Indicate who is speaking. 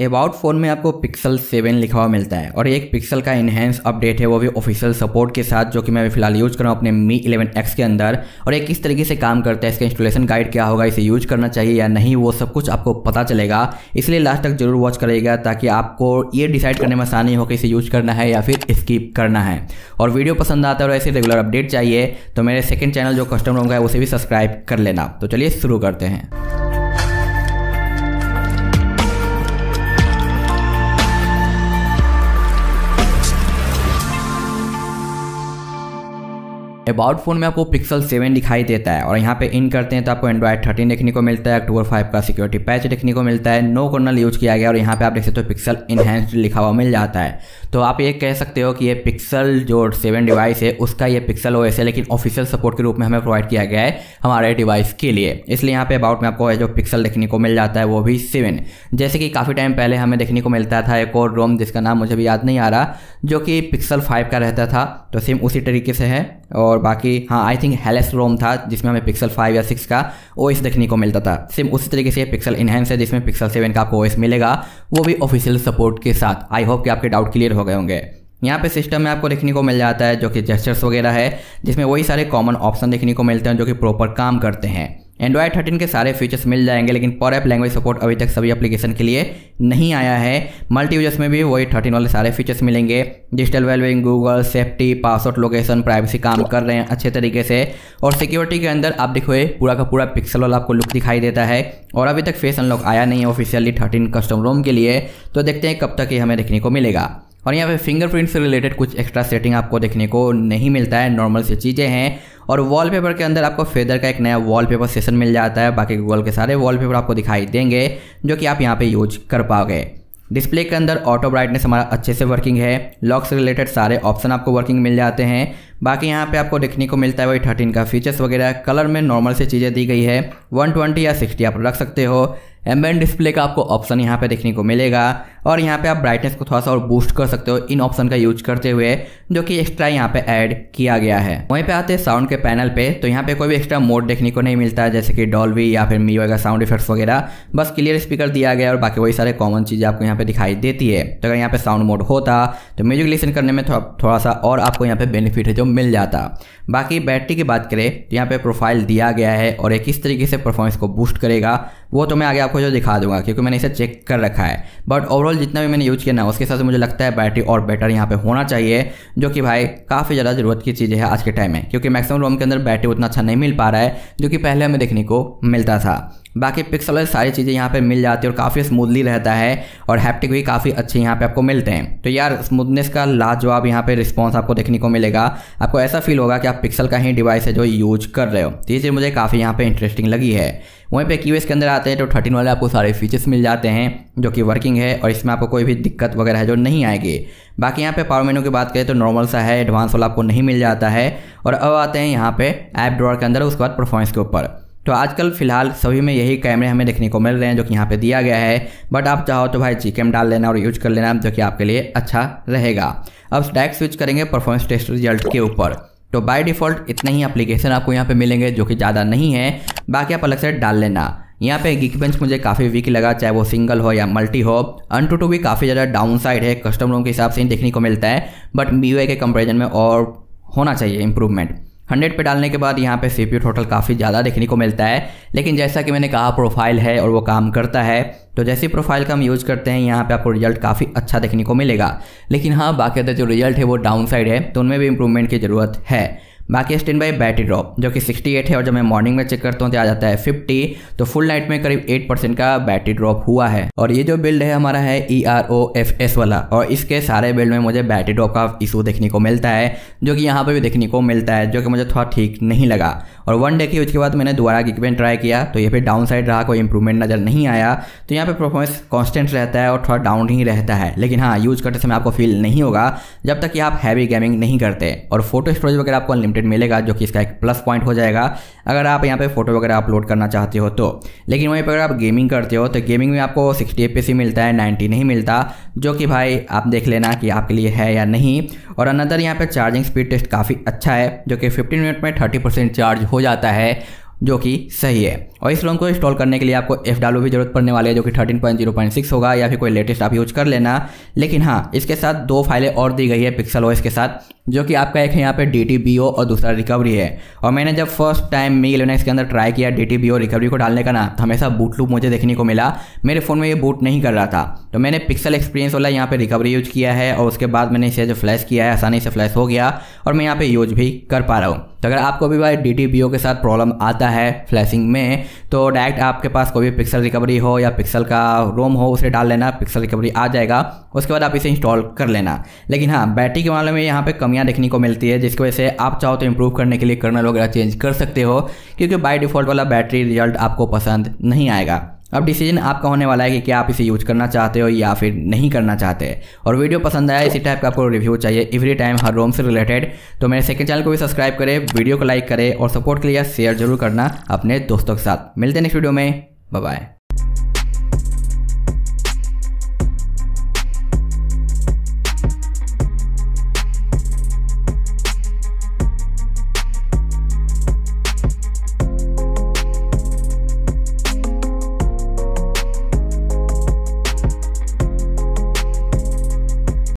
Speaker 1: about phone में आपको pixel seven लिखा हुआ मिलता है और एक पिक्सल का इन्हेंस अपडेट है वो भी ऑफिशियल सपोर्ट के साथ जो कि मैं फिलहाल यूज़ कर रहा हूँ अपने मी इलेवन एक्स के अंदर और एक किस तरीके से काम करता है इसका इंस्टॉलेशन गाइड क्या होगा इसे यूज करना चाहिए या नहीं वो सब कुछ आपको पता चलेगा इसलिए लास्ट तक जरूर वॉच करेगा ताकि आपको ये डिसाइड करने में आसानी हो कि इसे यूज करना है या फिर स्कीप करना है और वीडियो पसंद आता है और ऐसे रेगुलर अपडेट चाहिए तो मेरे सेकेंड चैनल जो कस्टमर होंगे उसे भी सब्सक्राइब कर लेना तो चलिए शुरू करते हैं अबाउट फोन में आपको पिक्सल 7 दिखाई देता है और यहाँ पे इन करते हैं तो आपको एंड्रॉइड 13 देखने को मिलता है अक्टूबर 5 का सिक्योरिटी पैच देखने को मिलता है नो कर्नल यूज किया गया और यहाँ पे आप देख सकते हो तो पिक्सल इनहेंस्ड लिखा हुआ मिल जाता है तो आप ये कह सकते हो कि ये पिक्सल जो सेवन डिवाइस है उसका ये पिक्सल ओ है लेकिन ऑफिशियल सपोर्ट के रूप में हमें प्रोवाइड किया गया है हमारे डिवाइस के लिए इसलिए यहाँ पे अबाउट में आपको जो पिक्सल देखने को मिल जाता है वो भी सेवन जैसे कि काफ़ी टाइम पहले हमें देखने को मिलता था एक और रोम जिसका नाम मुझे भी याद नहीं आ रहा जो कि पिक्सल फाइव का रहता था तो सेम उसी तरीके से है और और बाकी हाँ आई थिंक हेलेस रोम था जिसमें हमें पिक्सल फाइव या सिक्स का ओ देखने को मिलता था सिम उसी तरीके से पिक्सल इनहेंस है जिसमें पिक्सल सेवन का आपको ओ मिलेगा वो भी ऑफिशियल सपोर्ट के साथ आई होप कि आपके डाउट क्लियर हो गए होंगे यहाँ पे सिस्टम में आपको देखने को मिल जाता है जो कि जेस्टर्स वगैरह है जिसमें वही सारे कॉमन ऑप्शन देखने को मिलते हैं जो कि प्रॉपर काम करते हैं एंड्रॉयड थर्टीन के सारे फीचर्स मिल जाएंगे लेकिन पर ऐप लैंग्वेज सपोर्ट अभी तक सभी एप्लीकेशन के लिए नहीं आया है मल्टी यूजर्स में भी वही थर्टीन वाले सारे फीचर्स मिलेंगे digital wellbeing Google safety password location privacy काम तो- कर रहे हैं अच्छे तरीके से और सिक्योरिटी के अंदर आप देखो पूरा का पूरा पिक्सल वाला आपको लुक दिखाई देता है और अभी तक फेस अनलॉक आया नहीं है ऑफिशियली थर्टीन कस्टम रोम के लिए तो देखते हैं कब तक ये हमें देखने को मिलेगा और यहाँ पे फिंगरप्रिंट से रिलेटेड कुछ एक्स्ट्रा सेटिंग आपको देखने को नहीं मिलता है नॉर्मल सी चीज़ें हैं और वॉलपेपर के अंदर आपको फेदर का एक नया वॉलपेपर सेशन मिल जाता है बाकी गूगल के सारे वॉलपेपर आपको दिखाई देंगे जो कि आप यहाँ पे यूज कर पाओगे डिस्प्ले के अंदर ऑटो ब्राइटनेस हमारा अच्छे से वर्किंग है लॉक से रिलेटेड सारे ऑप्शन आपको वर्किंग मिल जाते हैं बाकी यहाँ पे आपको देखने को मिलता है वही थर्टीन का फीचर्स वगैरह कलर में नॉर्मल से चीज़ें दी गई है 120 या 60 आप रख सकते हो एम्बेंड डिस्प्ले का आपको ऑप्शन यहाँ पे देखने को मिलेगा और यहाँ पे आप ब्राइटनेस को थोड़ा सा और बूस्ट कर सकते हो इन ऑप्शन का यूज करते हुए जो कि एक्स्ट्रा यहाँ पे ऐड किया गया है वहीं पे आते हैं साउंड के पैनल पे तो यहाँ पे कोई भी एक्स्ट्रा मोड देखने को नहीं मिलता है जैसे कि डॉल्वी या फिर मी वगैरह साउंड इफेक्ट्स वगैरह बस क्लियर स्पीकर दिया गया और बाकी वही सारे कॉमन चीज़ें आपको यहाँ पे दिखाई देती है तो अगर यहाँ पे साउंड मोड होता तो म्यूजिक लिसन करने में थोड़ा सा और आपको यहाँ पे बेनिफिट है जो मिल जाता बाकी बैटरी की बात करें तो यहाँ पे प्रोफाइल दिया गया है और एक किस तरीके से परफॉर्मेंस को बूस्ट करेगा वो तो मैं आगे आपको जो दिखा दूंगा क्योंकि मैंने इसे चेक कर रखा है बट ओवरऑल जितना भी मैंने यूज़ किया ना उसके हिसाब से मुझे लगता है बैटरी और बेटर यहाँ पे होना चाहिए जो कि भाई काफ़ी ज़्यादा ज़रूरत की चीज़ है आज के टाइम में क्योंकि मैक्सिमम रोम के अंदर बैटरी उतना अच्छा नहीं मिल पा रहा है जो कि पहले हमें देखने को मिलता था बाकी पिक्सल सारी चीज़ें यहाँ पे मिल जाती है और काफ़ी स्मूथली रहता है और हैप्टिक भी काफ़ी अच्छे यहाँ पे आपको मिलते हैं तो यार स्मूथनेस का लाजवाब यहाँ पे रिस्पॉन्स आपको देखने को मिलेगा आपको ऐसा फील होगा कि आप पिक्सल का ही डिवाइस है जो यूज कर रहे हो तो ये चीज़ मुझे काफ़ी यहाँ पर इंटरेस्टिंग लगी है वहीं पे क्यू के अंदर आते हैं तो थर्टीन वाले आपको सारे फीचर्स मिल जाते हैं जो कि वर्किंग है और इसमें आपको कोई भी दिक्कत वगैरह है जो नहीं आएगी बाकी यहाँ पे पावर मेनू की बात करें तो नॉर्मल सा है एडवांस वाला आपको नहीं मिल जाता है और अब आते हैं यहाँ पे ऐप ड्रॉर के अंदर उसके बाद परफॉर्मेंस के ऊपर तो आजकल फ़िलहाल सभी में यही कैमरे हमें देखने को मिल रहे हैं जो कि यहाँ पे दिया गया है बट आप चाहो तो भाई जी डाल लेना और यूज कर लेना जो कि आपके लिए अच्छा रहेगा अब डायरेक्ट स्विच करेंगे परफॉर्मेंस टेस्ट रिजल्ट के ऊपर तो बाय डिफ़ॉल्ट इतने ही एप्लीकेशन आपको यहाँ पे मिलेंगे जो कि ज़्यादा नहीं है बाकी आप अलग से डाल लेना यहाँ पे गिक बेंच मुझे काफ़ी वीक लगा चाहे वो सिंगल हो या मल्टी हो अन टू टू भी काफ़ी ज़्यादा डाउन साइड है कस्टमरों के हिसाब से ही देखने को मिलता है बट मी के कंपेरिजन में और होना चाहिए इम्प्रूवमेंट हंड्रेड पे डालने के बाद यहाँ पे सी टोटल काफ़ी ज़्यादा देखने को मिलता है लेकिन जैसा कि मैंने कहा प्रोफाइल है और वो काम करता है तो जैसी प्रोफाइल का हम यूज़ करते हैं यहाँ पे आपको रिजल्ट काफ़ी अच्छा देखने को मिलेगा लेकिन हाँ बाकी जो रिजल्ट है वो डाउन साइड है तो उनमें भी इम्प्रूवमेंट की ज़रूरत है बाकी स्टैंड बाई बैटरी ड्रॉप जो कि 68 है और जब मैं मॉर्निंग में चेक करता हूँ तो आ जाता है 50 तो फुल नाइट में करीब 8 परसेंट का बैटरी ड्रॉप हुआ है और ये जो बिल्ड है हमारा है E R O F S वाला और इसके सारे बिल्ड में मुझे बैटरी ड्रॉप का इशू देखने को मिलता है जो कि यहाँ पर भी देखने को मिलता है जो कि मुझे थोड़ा ठीक नहीं लगा और वन डे की उसके बाद मैंने दोबारा इक्विपमेंट ट्राई किया तो ये फिर डाउन साइड रहा कोई इंप्रूवमेंट नज़र नहीं आया तो यहाँ पर परफॉर्मेंस कॉन्स्टेंट रहता है और थोड़ा डाउन ही रहता है लेकिन हाँ यूज़ करते समय आपको फील नहीं होगा जब तक कि आप हैवी गेमिंग नहीं करते और फोटो स्टोरेज वगैरह आपको अनलिमिटेड कंटेंट मिलेगा जो कि इसका एक प्लस पॉइंट हो जाएगा अगर आप यहाँ पे फोटो वगैरह अपलोड करना चाहते हो तो लेकिन वहीं पर अगर आप गेमिंग करते हो तो गेमिंग में आपको सिक्सटी एफ मिलता है नाइन्टी नहीं मिलता जो कि भाई आप देख लेना कि आपके लिए है या नहीं और अनदर यहाँ पर चार्जिंग स्पीड टेस्ट काफ़ी अच्छा है जो कि फिफ्टीन मिनट में थर्टी चार्ज हो जाता है जो कि सही है और इस लोन को इंस्टॉल करने के लिए आपको एफ भी जरूरत पड़ने वाली है जो कि thirteen point point zero six होगा या फिर कोई लेटेस्ट आप यूज कर लेना लेकिन हाँ इसके साथ दो फाइलें और दी गई है पिक्सल ओएस के साथ जो कि आपका एक है यहाँ पे डी टी बी ओ और दूसरा रिकवरी है और मैंने जब फर्स्ट टाइम मी इलेवन इसके अंदर ट्राई किया D T B O recovery को डालने का ना तो हमेशा बूट लूप मुझे देखने को मिला मेरे फ़ोन में ये बूट नहीं कर रहा था तो मैंने पिक्सल एक्सपीरियंस वाला यहाँ पर रिकवरी यूज किया है और उसके बाद मैंने इसे जो फ्लैश किया है आसानी से फ्लैश हो गया और मैं यहाँ पर यूज भी कर पा रहा हूँ तो अगर आपको भी भाई डी टी के साथ प्रॉब्लम आता है फ्लैशिंग में तो डायरेक्ट आपके पास कोई भी पिक्सल रिकवरी हो या पिक्सल का रोम हो उसे डाल लेना पिक्सल रिकवरी आ जाएगा उसके बाद आप इसे इंस्टॉल कर लेना लेकिन हाँ बैटरी के मामले में यहाँ पे कमियाँ देखने को मिलती है जिसकी वजह से आप चाहो तो इम्प्रूव करने के लिए कर्नल वगैरह चेंज कर सकते हो क्योंकि बाई डिफ़ॉल्ट वाला बैटरी रिजल्ट आपको पसंद नहीं आएगा अब डिसीजन आपका होने वाला है कि क्या आप इसे यूज करना चाहते हो या फिर नहीं करना चाहते और वीडियो पसंद आया इसी टाइप का आपको रिव्यू चाहिए एवरी टाइम हर रोम से रिलेटेड तो मेरे सेकंड चैनल को भी सब्सक्राइब करें वीडियो को लाइक करें और सपोर्ट के लिए शेयर जरूर करना अपने दोस्तों के साथ मिलते हैं नेक्स्ट वीडियो में बाय